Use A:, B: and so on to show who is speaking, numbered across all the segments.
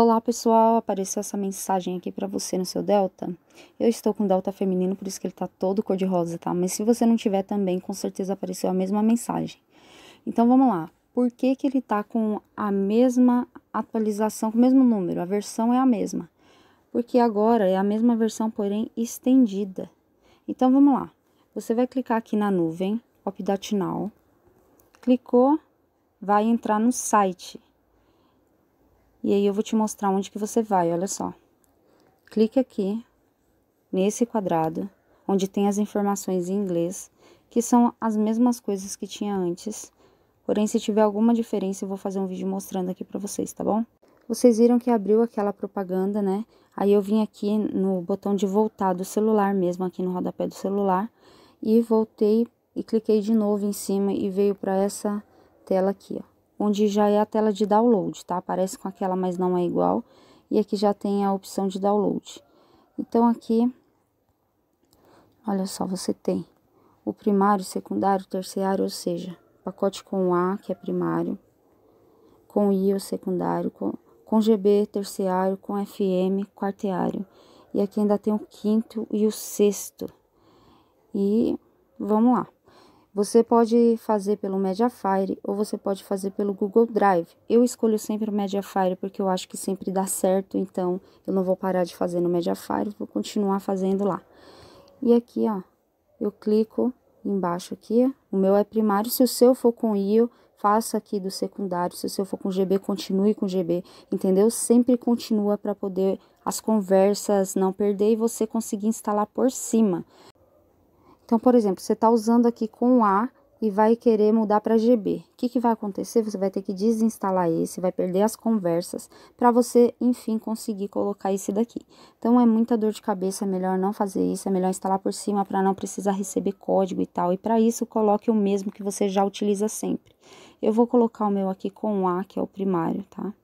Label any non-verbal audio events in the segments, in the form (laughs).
A: Olá pessoal, apareceu essa mensagem aqui para você no seu Delta. Eu estou com Delta feminino, por isso que ele tá todo cor de rosa, tá? Mas se você não tiver também, com certeza apareceu a mesma mensagem. Então vamos lá. Por que que ele tá com a mesma atualização, com o mesmo número? A versão é a mesma. Porque agora é a mesma versão, porém estendida. Então vamos lá. Você vai clicar aqui na nuvem, Opdatinal. Clicou, vai entrar no site e aí eu vou te mostrar onde que você vai, olha só. Clique aqui nesse quadrado onde tem as informações em inglês, que são as mesmas coisas que tinha antes. Porém, se tiver alguma diferença, eu vou fazer um vídeo mostrando aqui para vocês, tá bom? Vocês viram que abriu aquela propaganda, né? Aí eu vim aqui no botão de voltar do celular mesmo, aqui no rodapé do celular, e voltei e cliquei de novo em cima e veio para essa tela aqui, ó onde já é a tela de download, tá? Aparece com aquela, mas não é igual. E aqui já tem a opção de download. Então aqui, olha só, você tem o primário, secundário, terciário, ou seja, pacote com A, que é primário, com I, o secundário, com, com GB, terciário, com FM, quarteário. E aqui ainda tem o quinto e o sexto. E vamos lá. Você pode fazer pelo Mediafire ou você pode fazer pelo Google Drive. Eu escolho sempre o Mediafire porque eu acho que sempre dá certo, então eu não vou parar de fazer no Mediafire, vou continuar fazendo lá. E aqui, ó, eu clico embaixo aqui, o meu é primário, se o seu for com IO, faça aqui do secundário, se o seu for com GB, continue com GB, entendeu? Sempre continua para poder as conversas não perder e você conseguir instalar por cima. Então, por exemplo, você está usando aqui com A e vai querer mudar para GB. O que, que vai acontecer? Você vai ter que desinstalar esse, vai perder as conversas para você, enfim, conseguir colocar esse daqui. Então é muita dor de cabeça, é melhor não fazer isso, é melhor instalar por cima para não precisar receber código e tal. E para isso, coloque o mesmo que você já utiliza sempre. Eu vou colocar o meu aqui com A, que é o primário, tá? O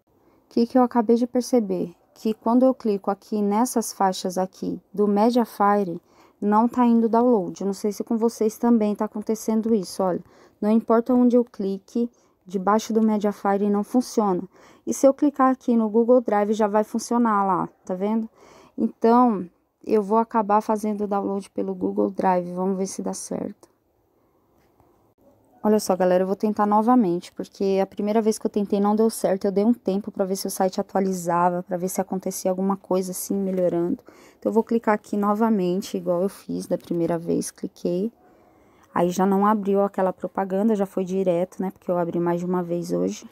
A: que, que eu acabei de perceber? Que quando eu clico aqui nessas faixas aqui do Mediafire não tá indo download. Eu não sei se com vocês também tá acontecendo isso, olha. Não importa onde eu clique, debaixo do Mediafire não funciona. E se eu clicar aqui no Google Drive já vai funcionar lá, tá vendo? Então, eu vou acabar fazendo o download pelo Google Drive, vamos ver se dá certo. Olha só, galera, eu vou tentar novamente, porque a primeira vez que eu tentei não deu certo. Eu dei um tempo para ver se o site atualizava, para ver se acontecia alguma coisa assim melhorando. Então eu vou clicar aqui novamente, igual eu fiz da primeira vez, cliquei. Aí já não abriu aquela propaganda, já foi direto, né? Porque eu abri mais de uma vez hoje.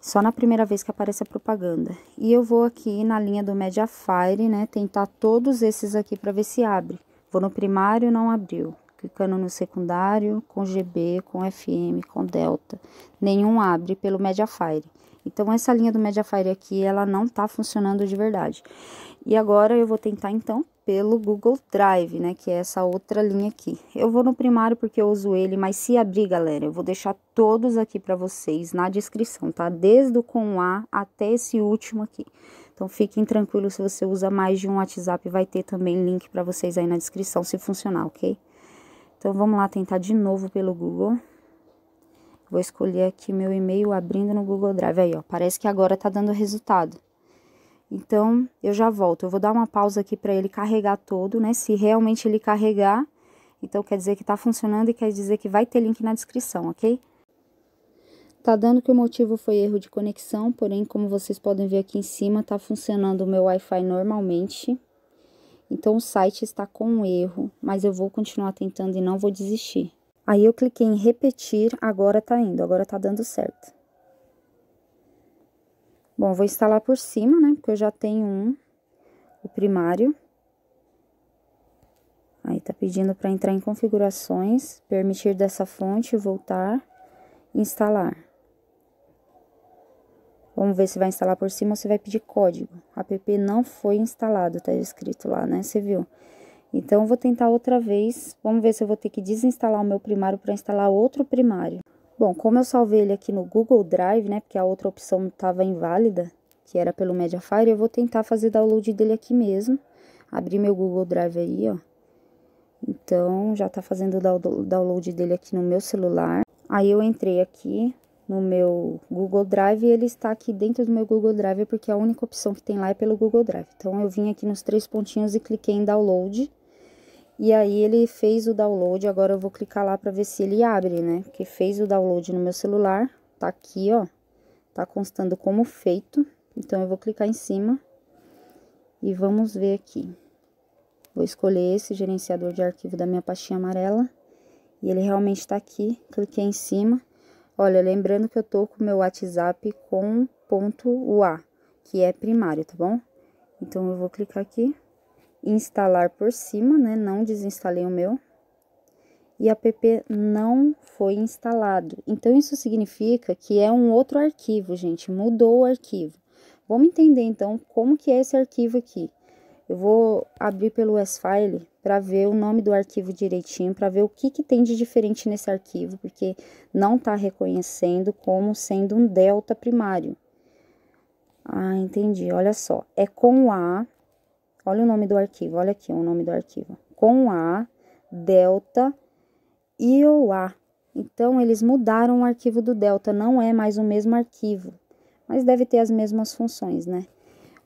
A: Só na primeira vez que aparece a propaganda. E eu vou aqui na linha do Mediafire, né? Tentar todos esses aqui para ver se abre. Vou no primário, não abriu clicando no secundário, com GB, com FM, com Delta. Nenhum abre pelo Mediafire. Então, essa linha do Mediafire aqui, ela não está funcionando de verdade. E agora, eu vou tentar, então, pelo Google Drive, né, que é essa outra linha aqui. Eu vou no primário porque eu uso ele, mas se abrir, galera, eu vou deixar todos aqui para vocês na descrição, tá? Desde o com A até esse último aqui. Então, fiquem tranquilos, se você usa mais de um WhatsApp, vai ter também link para vocês aí na descrição, se funcionar, ok? Então vamos lá tentar de novo pelo Google. Vou escolher aqui meu e-mail abrindo no Google Drive. Aí, ó, parece que agora tá dando resultado. Então, eu já volto. Eu vou dar uma pausa aqui para ele carregar todo, né? Se realmente ele carregar, então quer dizer que tá funcionando e quer dizer que vai ter link na descrição, ok? Tá dando que o motivo foi erro de conexão, porém, como vocês podem ver aqui em cima, tá funcionando o meu Wi-Fi normalmente. Então o site está com um erro, mas eu vou continuar tentando e não vou desistir. Aí eu cliquei em repetir, agora tá indo, agora tá dando certo. Bom, vou instalar por cima, né, porque eu já tenho um, o primário. Aí tá pedindo para entrar em configurações, permitir dessa fonte, voltar, instalar. Vamos ver se vai instalar por cima ou se vai pedir código. App não foi instalado, tá escrito lá, né? Você viu? Então, vou tentar outra vez. Vamos ver se eu vou ter que desinstalar o meu primário para instalar outro primário. Bom, como eu salvei ele aqui no Google Drive, né? Porque a outra opção estava inválida, que era pelo Mediafire, eu vou tentar fazer download dele aqui mesmo. Abrir meu Google Drive aí, ó. Então, já tá fazendo o download dele aqui no meu celular. Aí eu entrei aqui, no meu Google Drive e ele está aqui dentro do meu Google Drive porque a única opção que tem lá é pelo Google Drive. Então eu vim aqui nos três pontinhos e cliquei em download. E aí ele fez o download, agora eu vou clicar lá para ver se ele abre, né? Porque fez o download no meu celular, tá aqui, ó. Tá constando como feito. Então eu vou clicar em cima e vamos ver aqui. Vou escolher esse gerenciador de arquivo da minha pastinha amarela e ele realmente está aqui. Cliquei em cima Olha, lembrando que eu tô com meu WhatsApp com ponto .ua, que é primário, tá bom? Então, eu vou clicar aqui, instalar por cima, né? Não desinstalei o meu. E app não foi instalado. Então, isso significa que é um outro arquivo, gente. Mudou o arquivo. Vamos entender, então, como que é esse arquivo aqui. Eu vou abrir pelo S File para ver o nome do arquivo direitinho, para ver o que, que tem de diferente nesse arquivo, porque não está reconhecendo como sendo um delta primário. Ah, entendi. Olha só, é com A. Olha o nome do arquivo, olha aqui o nome do arquivo. Com A, delta e o A. Então, eles mudaram o arquivo do delta, não é mais o mesmo arquivo, mas deve ter as mesmas funções, né?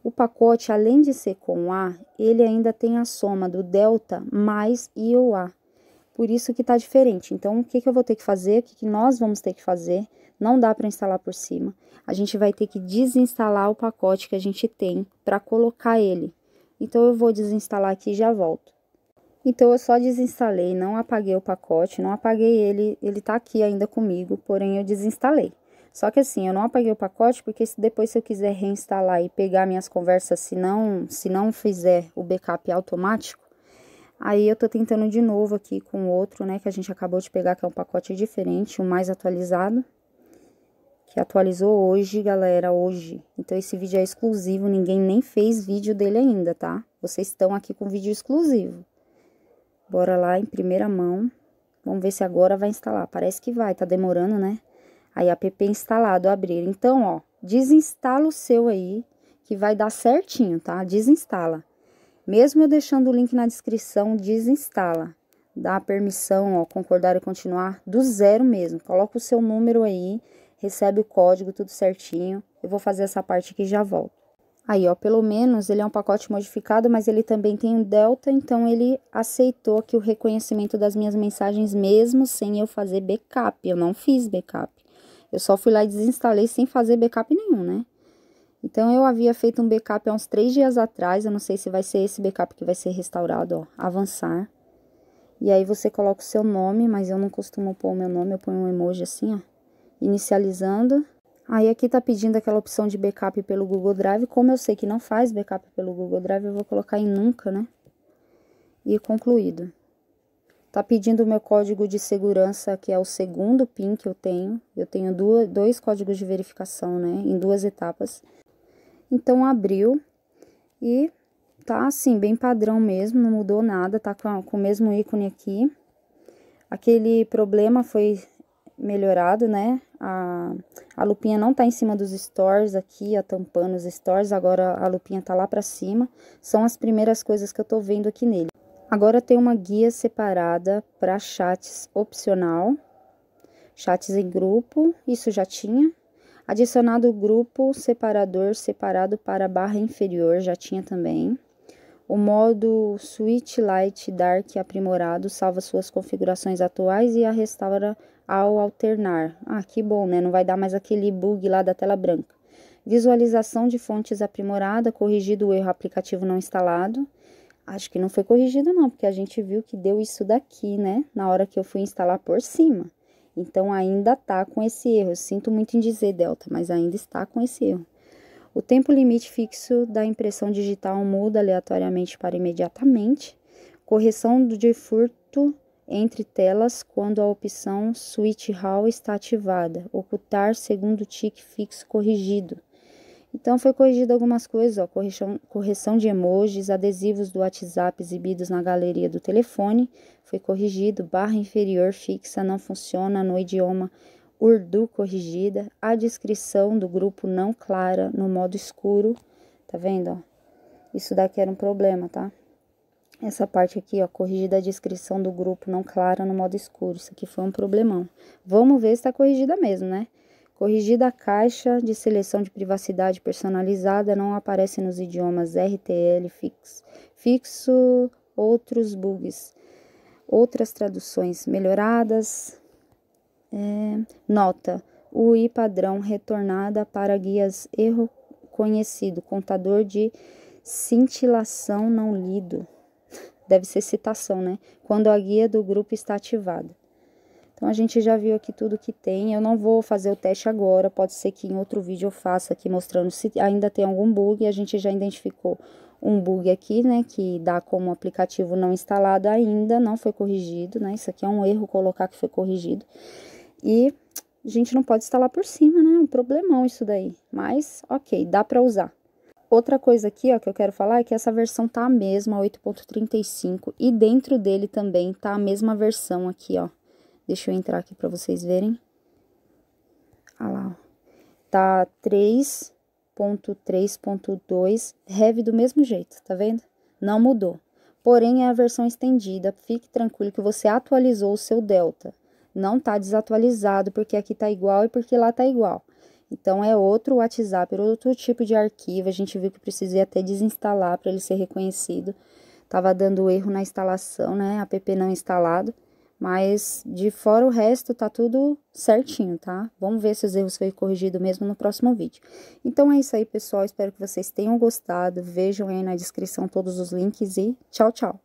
A: O pacote, além de ser com A, ele ainda tem a soma do delta mais IOA. Por isso que está diferente. Então, o que, que eu vou ter que fazer? O que, que nós vamos ter que fazer? Não dá para instalar por cima. A gente vai ter que desinstalar o pacote que a gente tem para colocar ele. Então, eu vou desinstalar aqui e já volto. Então, eu só desinstalei, não apaguei o pacote, não apaguei ele, ele está aqui ainda comigo, porém eu desinstalei. Só que assim, eu não apaguei o pacote porque se depois se eu quiser reinstalar e pegar minhas conversas, se não, se não fizer o backup automático, aí eu tô tentando de novo aqui com outro, né, que a gente acabou de pegar, que é um pacote diferente, o mais atualizado, que atualizou hoje, galera, hoje. Então esse vídeo é exclusivo, ninguém nem fez vídeo dele ainda, tá? Vocês estão aqui com vídeo exclusivo. Bora lá em primeira mão. Vamos ver se agora vai instalar. Parece que vai, tá demorando, né? Aí app instalado, abrir. Então, ó, desinstala o seu aí, que vai dar certinho, tá? Desinstala. Mesmo eu deixando o link na descrição, desinstala. Dá permissão, ó, concordar e continuar do zero mesmo. Coloca o seu número aí, recebe o código, tudo certinho. Eu vou fazer essa parte aqui e já volto. Aí, ó, pelo menos ele é um pacote modificado, mas ele também tem um delta, então ele aceitou aqui o reconhecimento das minhas mensagens mesmo sem eu fazer backup. Eu não fiz backup. Eu só fui lá e desinstalei sem fazer backup nenhum, né? Então, eu havia feito um backup há uns três dias atrás. Eu não sei se vai ser esse backup que vai ser restaurado, ó. Avançar. E aí, você coloca o seu nome, mas eu não costumo pôr o meu nome. Eu ponho um emoji assim, ó. Inicializando. Aí, aqui tá pedindo aquela opção de backup pelo Google Drive. Como eu sei que não faz backup pelo Google Drive, eu vou colocar em nunca, né? E concluído. Tá pedindo o meu código de segurança, que é o segundo PIN que eu tenho. Eu tenho duas, dois códigos de verificação, né? Em duas etapas. Então, abriu e tá assim, bem padrão mesmo, não mudou nada, tá com, a, com o mesmo ícone aqui. Aquele problema foi melhorado, né? A, a lupinha não tá em cima dos stores aqui, a tampando os stores, agora a lupinha tá lá pra cima. São as primeiras coisas que eu tô vendo aqui nele. Agora tem uma guia separada para chats opcional, chats em grupo, isso já tinha. Adicionado o grupo separador separado para a barra inferior, já tinha também. O modo Switch Light Dark aprimorado salva suas configurações atuais e a restaura ao alternar. Ah, que bom, né? Não vai dar mais aquele bug lá da tela branca. Visualização de fontes aprimorada, corrigido o erro aplicativo não instalado. Acho que não foi corrigido não, porque a gente viu que deu isso daqui, né? Na hora que eu fui instalar por cima. Então ainda tá com esse erro. Eu sinto muito em dizer delta, mas ainda está com esse erro. O tempo limite fixo da impressão digital muda aleatoriamente para imediatamente. Correção de furto entre telas quando a opção Switch Hall está ativada. Ocultar segundo tique fixo corrigido. Então foi corrigido algumas coisas, ó, correção, correção de emojis, adesivos do WhatsApp exibidos na galeria do telefone, foi corrigido, barra inferior fixa não funciona no idioma urdu corrigida, a descrição do grupo não clara no modo escuro, tá vendo, ó? Isso daqui era um problema, tá? Essa parte aqui, ó, corrigida a descrição do grupo não clara no modo escuro, isso aqui foi um problemão. Vamos ver se tá corrigida mesmo, né? Corrigida a caixa de seleção de privacidade personalizada não aparece nos idiomas RTL fix, fixo, outros bugs, outras traduções melhoradas. É, nota: UI padrão retornada para guias erro conhecido, contador de cintilação não lido. (laughs) Deve ser citação, né? Quando a guia do grupo está ativada. Então a gente já viu aqui tudo que tem. Eu não vou fazer o teste agora, pode ser que em outro vídeo eu faça aqui mostrando se ainda tem algum bug. A gente já identificou um bug aqui, né, que dá como aplicativo não instalado ainda, não foi corrigido, né? Isso aqui é um erro colocar que foi corrigido. E a gente não pode instalar por cima, né? É um problemão isso daí. Mas OK, dá para usar. Outra coisa aqui, ó, que eu quero falar é que essa versão tá a mesma, 8.35, e dentro dele também tá a mesma versão aqui, ó, Deixa eu entrar aqui para vocês verem. Ah lá, tá 3.3.2, heavy do mesmo jeito, tá vendo? Não mudou. Porém, é a versão estendida. Fique tranquilo que você atualizou o seu delta. Não tá desatualizado, porque aqui tá igual e porque lá tá igual. Então, é outro WhatsApp, outro tipo de arquivo. A gente viu que precisei até desinstalar para ele ser reconhecido. Tava dando erro na instalação, né? App não instalado. Mas de fora o resto tá tudo certinho, tá? Vamos ver se os erros foi corrigido mesmo no próximo vídeo. Então é isso aí, pessoal. Espero que vocês tenham gostado. Vejam aí na descrição todos os links e tchau, tchau.